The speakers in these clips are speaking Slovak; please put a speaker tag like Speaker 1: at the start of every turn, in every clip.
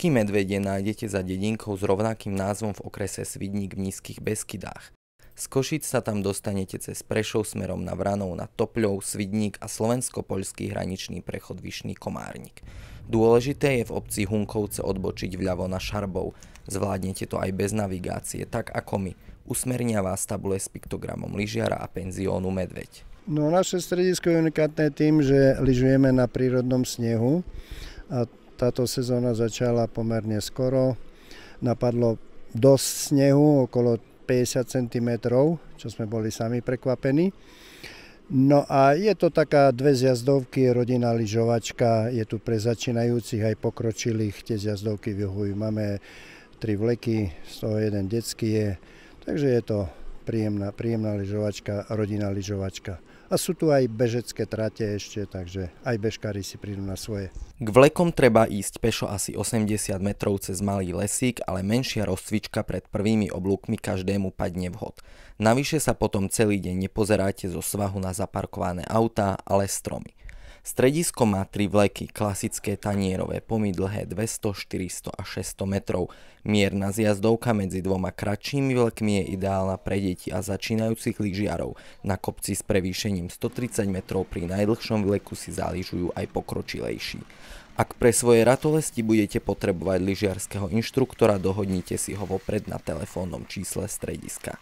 Speaker 1: Veľký medvede nájdete za dedinkou s rovnakým názvom v okrese Svidník v Nízkych Beskydách. Z Košic sa tam dostanete cez Prešov smerom na Vranov na Topľov, Svidník a slovensko-poľský hraničný prechod Vyšný Komárnik. Dôležité je v obci Hunkovce odbočiť vľavo na Šarbov. Zvládnete to aj bez navigácie, tak ako my. Usmernia vás tabule s piktogramom lyžiara a penziónu medveď.
Speaker 2: No, naše stredisko je unikátne tým, že lyžujeme na prírodnom snehu. A táto sezóna začala pomerne skoro. Napadlo dosť snehu, okolo 50 cm, čo sme boli sami prekvapení. No a je to taká dve zjazdovky, rodina lyžovačka, je tu pre začínajúcich aj pokročilých, tie zjazdovky vyhujú. Máme tri vleky, z toho jeden detský je, takže je to príjemná, príjemná lyžovačka, rodinná lyžovačka. A sú tu aj bežecké trate ešte, takže aj bežkári si prídu na svoje.
Speaker 1: K vlekom treba ísť pešo asi 80 metrov cez malý lesík, ale menšia rozcvička pred prvými oblúkmi každému padne vhod. Navyše sa potom celý deň nepozeráte zo svahu na zaparkované autá, ale stromy. Stredisko má tri vleky, klasické tanierové, pomy dlhé 200, 400 a 600 metrov. Mierna zjazdovka medzi dvoma kratšími vlekmi je ideálna pre deti a začínajúcich lyžiarov. Na kopci s prevýšením 130 metrov pri najdlhšom vleku si zaližujú aj pokročilejší. Ak pre svoje ratolesti budete potrebovať lyžiarského inštruktora, dohodnite si ho vopred na telefónnom čísle strediska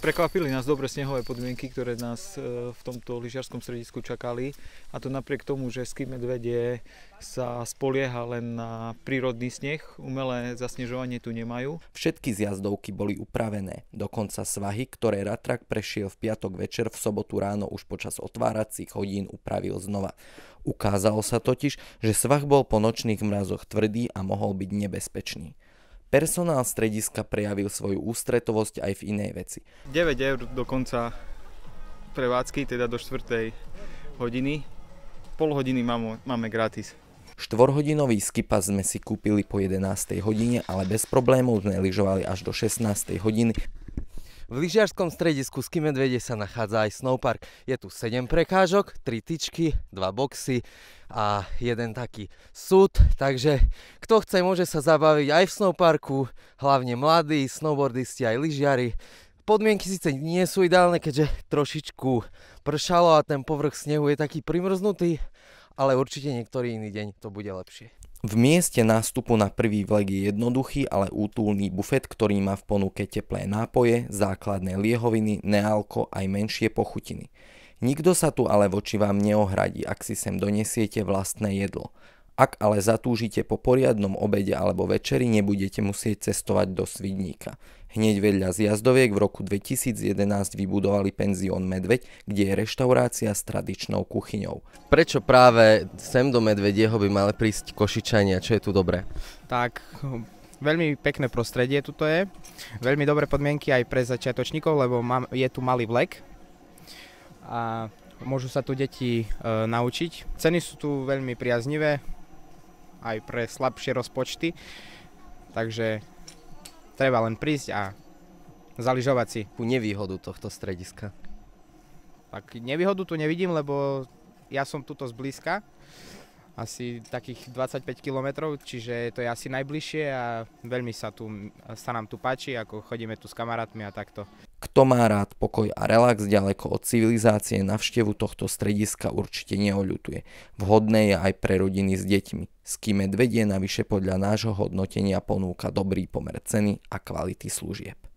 Speaker 3: prekvapili nás dobre snehové podmienky, ktoré nás e, v tomto lyžiarskom stredisku čakali. A to napriek tomu, že ský medvedie sa spolieha len na prírodný sneh, umelé zasnežovanie tu nemajú.
Speaker 1: Všetky zjazdovky boli upravené, dokonca svahy, ktoré Ratrak prešiel v piatok večer, v sobotu ráno už počas otváracích hodín upravil znova. Ukázalo sa totiž, že svah bol po nočných mrazoch tvrdý a mohol byť nebezpečný. Personál strediska prejavil svoju ústretovosť aj v inej veci.
Speaker 3: 9 eur do konca prevádzky, teda do 4. hodiny. Pol hodiny máme, máme gratis.
Speaker 1: Štvorhodinový skipa sme si kúpili po 11. hodine, ale bez problémov sme lyžovali až do 16. hodiny, v lyžiarskom stredisku Sky Medvede sa nachádza aj snowpark. Je tu 7 prekážok, 3 tyčky, 2 boxy a jeden taký súd. Takže kto chce, môže sa zabaviť aj v snowparku, hlavne mladí, snowboardisti aj lyžiari. Podmienky síce nie sú ideálne, keďže trošičku pršalo a ten povrch snehu je taký primrznutý, ale určite niektorý iný deň to bude lepšie. V mieste nástupu na prvý vlek je jednoduchý, ale útulný bufet, ktorý má v ponuke teplé nápoje, základné liehoviny, neálko aj menšie pochutiny. Nikto sa tu ale voči vám neohradí, ak si sem donesiete vlastné jedlo. Ak ale zatúžite po poriadnom obede alebo večeri, nebudete musieť cestovať do Svidníka. Hneď vedľa zjazdoviek v roku 2011 vybudovali penzión Medveď, kde je reštaurácia s tradičnou kuchyňou. Prečo práve sem do Medvedieho by mali prísť Košičania? Čo je tu dobré?
Speaker 4: Tak veľmi pekné prostredie tuto je, veľmi dobré podmienky aj pre začiatočníkov, lebo mám, je tu malý vlek a môžu sa tu deti e, naučiť. Ceny sú tu veľmi priaznivé aj pre slabšie rozpočty, takže Treba len prísť a zaližovať si. tú nevýhodu tohto strediska. Tak nevýhodu tu nevidím, lebo ja som tuto zblízka. Asi takých 25 km, čiže to je asi najbližšie a veľmi sa, tu, sa nám tu páči, ako chodíme tu s kamarátmi a takto.
Speaker 1: Kto má rád pokoj a relax ďaleko od civilizácie, navštevu tohto strediska určite neoľutuje. Vhodné je aj pre rodiny s deťmi. Skimet vedie navyše podľa nášho hodnotenia ponúka dobrý pomer ceny a kvality služieb.